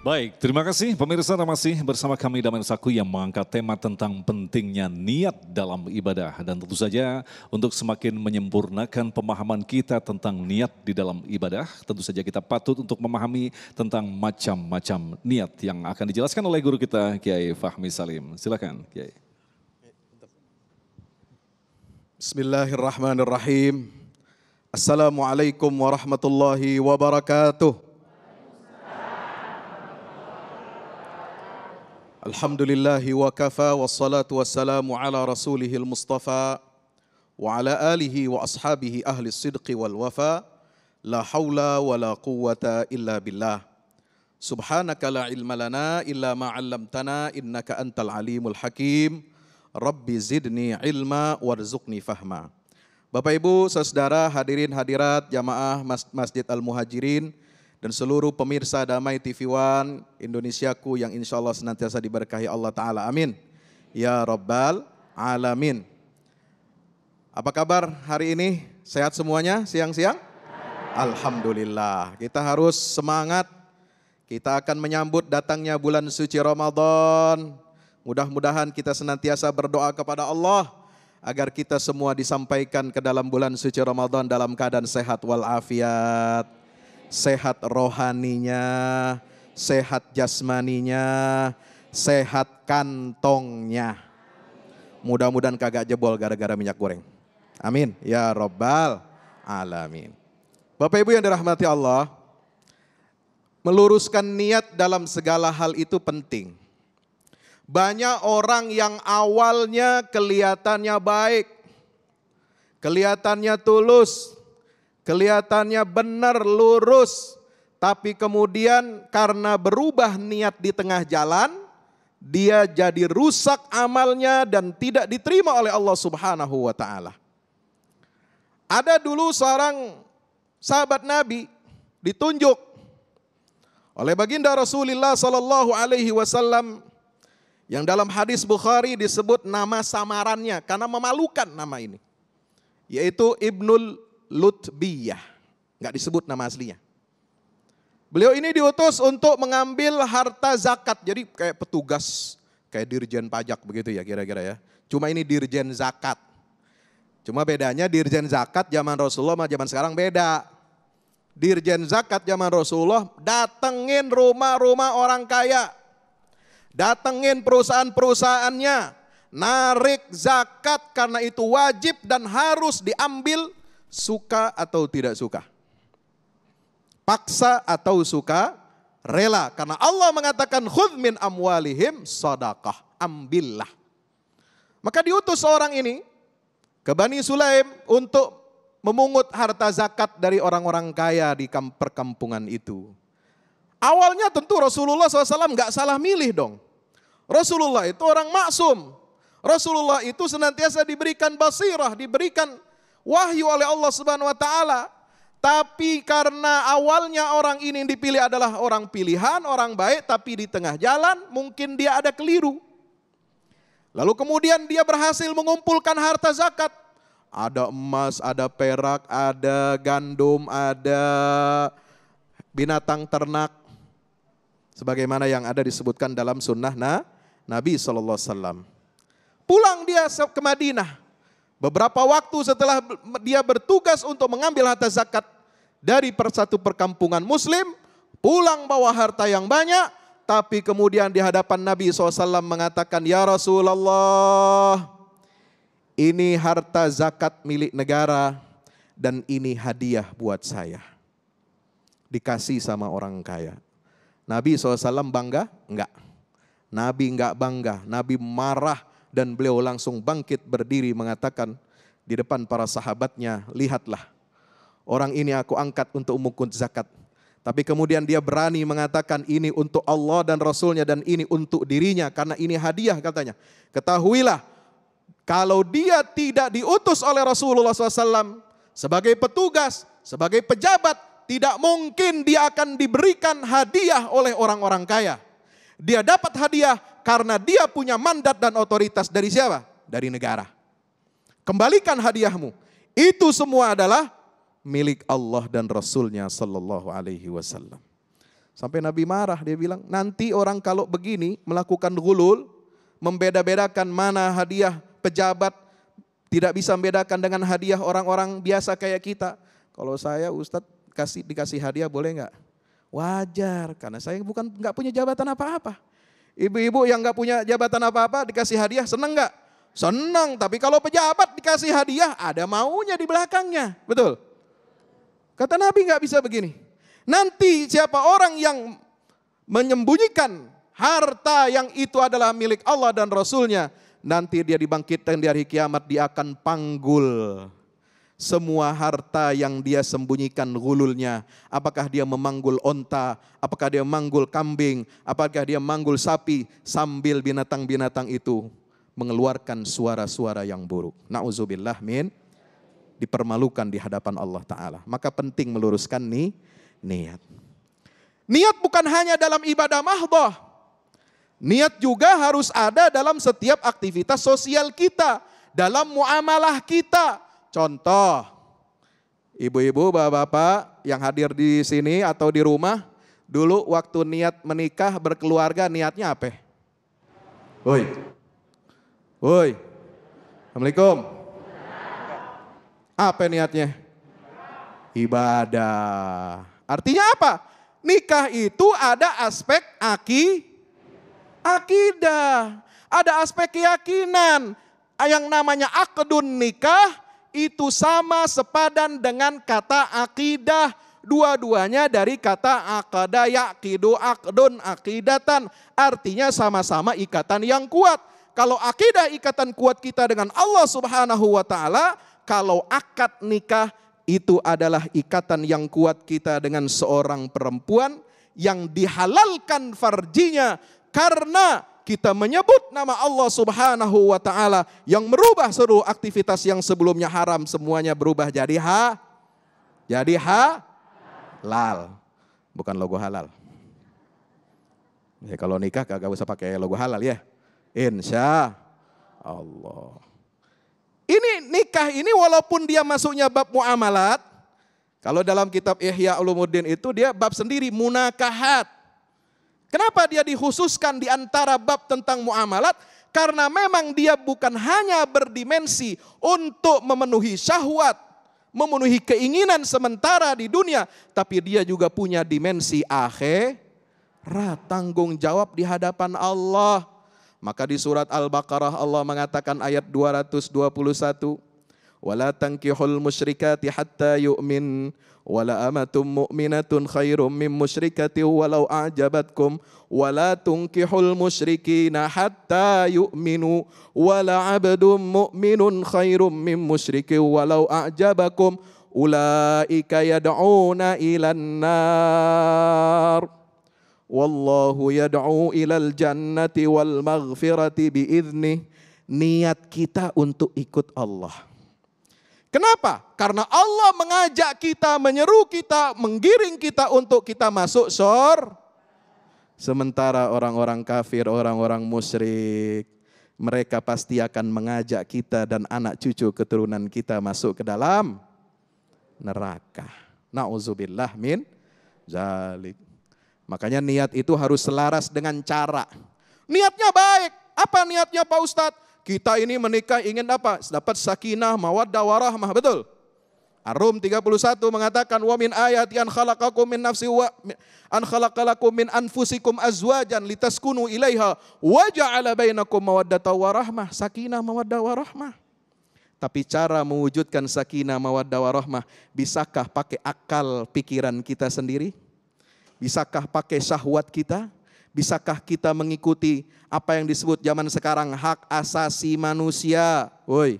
Baik, terima kasih pemirsa dan masih bersama kami Damai Saku yang mengangkat tema tentang pentingnya niat dalam ibadah. Dan tentu saja untuk semakin menyempurnakan pemahaman kita tentang niat di dalam ibadah, tentu saja kita patut untuk memahami tentang macam-macam niat yang akan dijelaskan oleh guru kita Kiai Fahmi Salim. Silakan Kiai. Bismillahirrahmanirrahim. Assalamualaikum warahmatullahi wabarakatuh. الحمد لله وكفى والصلاة والسلام على رسوله المصطفى وعلى آله وأصحابه أهل الصدق والوفاء لا حول ولا قوة إلا بالله سبحانك لا علم لنا إلا ما علمتنا إنك أنت العليم الحكيم ربي زدني علما وارزقني فهما Bapak Ibu, Saudara hadirin hadirat jamaah Masjid Al Muhajirin dan seluruh pemirsa Damai TV One Indonesiaku yang insya Allah senantiasa diberkahi Allah Ta'ala. Amin. Ya Rabbal Alamin. Apa kabar hari ini? Sehat semuanya siang-siang? Alhamdulillah. Kita harus semangat. Kita akan menyambut datangnya bulan suci Ramadan. Mudah-mudahan kita senantiasa berdoa kepada Allah agar kita semua disampaikan ke dalam bulan suci Ramadan dalam keadaan sehat walafiat sehat rohaninya, sehat jasmaninya, sehat kantongnya. Mudah-mudahan kagak jebol gara-gara minyak goreng. Amin. Ya Robbal Alamin. Bapak Ibu yang dirahmati Allah, meluruskan niat dalam segala hal itu penting. Banyak orang yang awalnya kelihatannya baik, kelihatannya tulus, Kelihatannya benar lurus, tapi kemudian karena berubah niat di tengah jalan, dia jadi rusak amalnya dan tidak diterima oleh Allah Subhanahu wa taala. Ada dulu seorang sahabat Nabi ditunjuk oleh baginda Rasulullah sallallahu alaihi wasallam yang dalam hadis Bukhari disebut nama samarannya karena memalukan nama ini yaitu Ibnul Lutbiyah. Nggak disebut nama aslinya. Beliau ini diutus untuk mengambil harta zakat. Jadi kayak petugas, kayak dirjen pajak begitu ya kira-kira ya. Cuma ini dirjen zakat. Cuma bedanya dirjen zakat zaman Rasulullah sama zaman sekarang beda. Dirjen zakat zaman Rasulullah datengin rumah-rumah orang kaya. Datengin perusahaan-perusahaannya. Narik zakat karena itu wajib dan harus diambil Suka atau tidak suka? Paksa atau suka? Rela. Karena Allah mengatakan khud min amwalihim sadaqah. Ambillah. Maka diutus seorang ini ke Bani Sulaim untuk memungut harta zakat dari orang-orang kaya di perkampungan itu. Awalnya tentu Rasulullah SAW nggak salah milih dong. Rasulullah itu orang maksum. Rasulullah itu senantiasa diberikan basirah, diberikan wahyu oleh Allah Subhanahu wa taala. Tapi karena awalnya orang ini dipilih adalah orang pilihan, orang baik, tapi di tengah jalan mungkin dia ada keliru. Lalu kemudian dia berhasil mengumpulkan harta zakat. Ada emas, ada perak, ada gandum, ada binatang ternak. Sebagaimana yang ada disebutkan dalam sunnah nah, Nabi SAW. Pulang dia ke Madinah. Beberapa waktu setelah dia bertugas untuk mengambil harta zakat dari persatu perkampungan muslim, pulang bawa harta yang banyak, tapi kemudian di hadapan Nabi SAW mengatakan, Ya Rasulullah, ini harta zakat milik negara dan ini hadiah buat saya. Dikasih sama orang kaya. Nabi SAW bangga? Enggak. Nabi enggak bangga. Nabi marah dan beliau langsung bangkit berdiri mengatakan di depan para sahabatnya, lihatlah orang ini aku angkat untuk memukul zakat. Tapi kemudian dia berani mengatakan ini untuk Allah dan Rasulnya dan ini untuk dirinya karena ini hadiah katanya. Ketahuilah kalau dia tidak diutus oleh Rasulullah SAW sebagai petugas, sebagai pejabat, tidak mungkin dia akan diberikan hadiah oleh orang-orang kaya. Dia dapat hadiah karena dia punya mandat dan otoritas dari siapa? Dari negara. Kembalikan hadiahmu. Itu semua adalah milik Allah dan Rasulnya Sallallahu Alaihi Wasallam. Sampai Nabi marah, dia bilang, nanti orang kalau begini melakukan gulul, membeda-bedakan mana hadiah pejabat, tidak bisa membedakan dengan hadiah orang-orang biasa kayak kita. Kalau saya Ustadz kasih dikasih hadiah boleh nggak? Wajar, karena saya bukan nggak punya jabatan apa-apa. Ibu-ibu yang gak punya jabatan apa-apa dikasih hadiah seneng gak? Seneng, tapi kalau pejabat dikasih hadiah ada maunya di belakangnya, betul? Kata Nabi gak bisa begini. Nanti siapa orang yang menyembunyikan harta yang itu adalah milik Allah dan Rasulnya, nanti dia dibangkitkan di hari kiamat, dia akan panggul semua harta yang dia sembunyikan gululnya. Apakah dia memanggul onta, apakah dia manggul kambing, apakah dia manggul sapi sambil binatang-binatang itu mengeluarkan suara-suara yang buruk. Na'udzubillah min dipermalukan di hadapan Allah taala. Maka penting meluruskan ni, niat. Niat bukan hanya dalam ibadah mahdoh. Niat juga harus ada dalam setiap aktivitas sosial kita, dalam muamalah kita, Contoh, ibu-ibu, bapak-bapak yang hadir di sini atau di rumah, dulu waktu niat menikah berkeluarga niatnya apa? Woi, woi, Assalamualaikum. Apa niatnya? Ibadah. Artinya apa? Nikah itu ada aspek aki, akidah. Ada aspek keyakinan. Yang namanya akadun nikah itu sama sepadan dengan kata akidah. Dua-duanya dari kata akada yakidu akdun akidatan. Artinya sama-sama ikatan yang kuat. Kalau akidah ikatan kuat kita dengan Allah subhanahu wa ta'ala. Kalau akad nikah itu adalah ikatan yang kuat kita dengan seorang perempuan yang dihalalkan farjinya karena kita menyebut nama Allah Subhanahu wa taala yang merubah seluruh aktivitas yang sebelumnya haram semuanya berubah jadi ha jadi ha lal bukan logo halal. Ya, kalau nikah kagak usah pakai logo halal ya. Insya Allah. Ini nikah ini walaupun dia masuknya bab muamalat, kalau dalam kitab Ihya Ulumuddin itu dia bab sendiri munakahat. Kenapa dia dikhususkan di antara bab tentang muamalat? Karena memang dia bukan hanya berdimensi untuk memenuhi syahwat, memenuhi keinginan sementara di dunia, tapi dia juga punya dimensi akhirat, tanggung jawab di hadapan Allah. Maka di surat Al-Baqarah Allah mengatakan ayat 221, ولا تنكحوا المشركات حتى يؤمن ولأمة مؤمنة خير من مشركة ولو أعجبتكم ولا تنكحوا المشركين حتى يؤمنوا ولعبد مؤمن خير من مشرك ولو أعجبكم أولئك يدعون إلى النار والله يدعو إلى الجنة والمغفرة بإذنه نيات kita untuk ikut Allah Kenapa? Karena Allah mengajak kita, menyeru kita, menggiring kita untuk kita masuk sor. Sementara orang-orang kafir, orang-orang musyrik, mereka pasti akan mengajak kita dan anak cucu keturunan kita masuk ke dalam neraka. Nauzubillah min zalik. Makanya niat itu harus selaras dengan cara. Niatnya baik. Apa niatnya Pak Ustadz? Kita ini menikah ingin apa? Dapat sakinah, mawaddah, warahmah, betul? Arum 31 mengatakan wa min ayati an khalaqakum min nafsi wa an khalaqalakum min anfusikum azwajan litaskunu ilaiha wa ja'ala bainakum mawaddata wa rahmah sakinah mawaddah wa rahmah tapi cara mewujudkan sakinah mawaddah wa rahmah bisakah pakai akal pikiran kita sendiri bisakah pakai syahwat kita Bisakah kita mengikuti apa yang disebut zaman sekarang hak asasi manusia? Woi,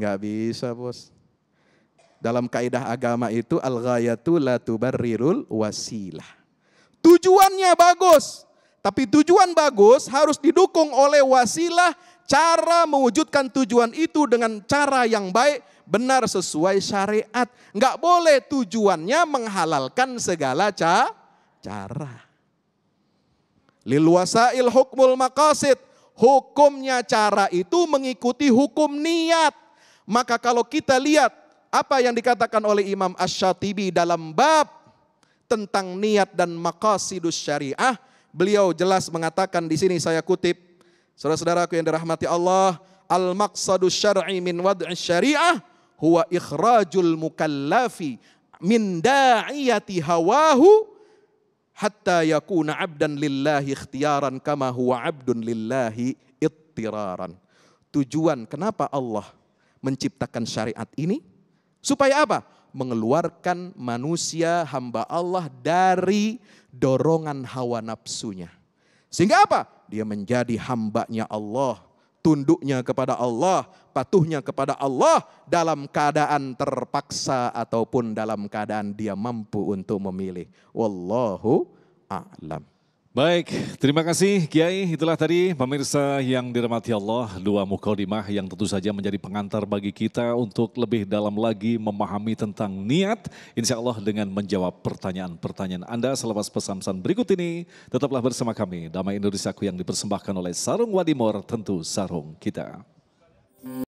nggak bisa bos. Dalam kaidah agama itu al-ghayatu la tubarrirul wasilah. Tujuannya bagus, tapi tujuan bagus harus didukung oleh wasilah cara mewujudkan tujuan itu dengan cara yang baik, benar sesuai syariat. Nggak boleh tujuannya menghalalkan segala cara. Lilwasail hukmul makasid Hukumnya cara itu mengikuti hukum niat. Maka kalau kita lihat apa yang dikatakan oleh Imam Ash-Shatibi dalam bab tentang niat dan makasidus syariah, beliau jelas mengatakan di sini saya kutip, saudara-saudaraku yang dirahmati Allah, al-maqsadus syar'i min wad'i syariah huwa ikhrajul mukallafi min da'iyati hawahu hatta yakuna abdan lillahi ikhtiyaran kama huwa abdun lillahi ittiraran. Tujuan kenapa Allah menciptakan syariat ini? Supaya apa? Mengeluarkan manusia hamba Allah dari dorongan hawa nafsunya. Sehingga apa? Dia menjadi hambanya Allah tunduknya kepada Allah, patuhnya kepada Allah dalam keadaan terpaksa ataupun dalam keadaan dia mampu untuk memilih. Wallahu a'lam. Baik, terima kasih Kiai. Itulah tadi pemirsa yang dirahmati Allah, dua mukodimah yang tentu saja menjadi pengantar bagi kita untuk lebih dalam lagi memahami tentang niat. Insya Allah dengan menjawab pertanyaan-pertanyaan Anda selepas pesan-pesan berikut ini. Tetaplah bersama kami, Damai Indonesiaku yang dipersembahkan oleh Sarung Wadimor, tentu sarung kita.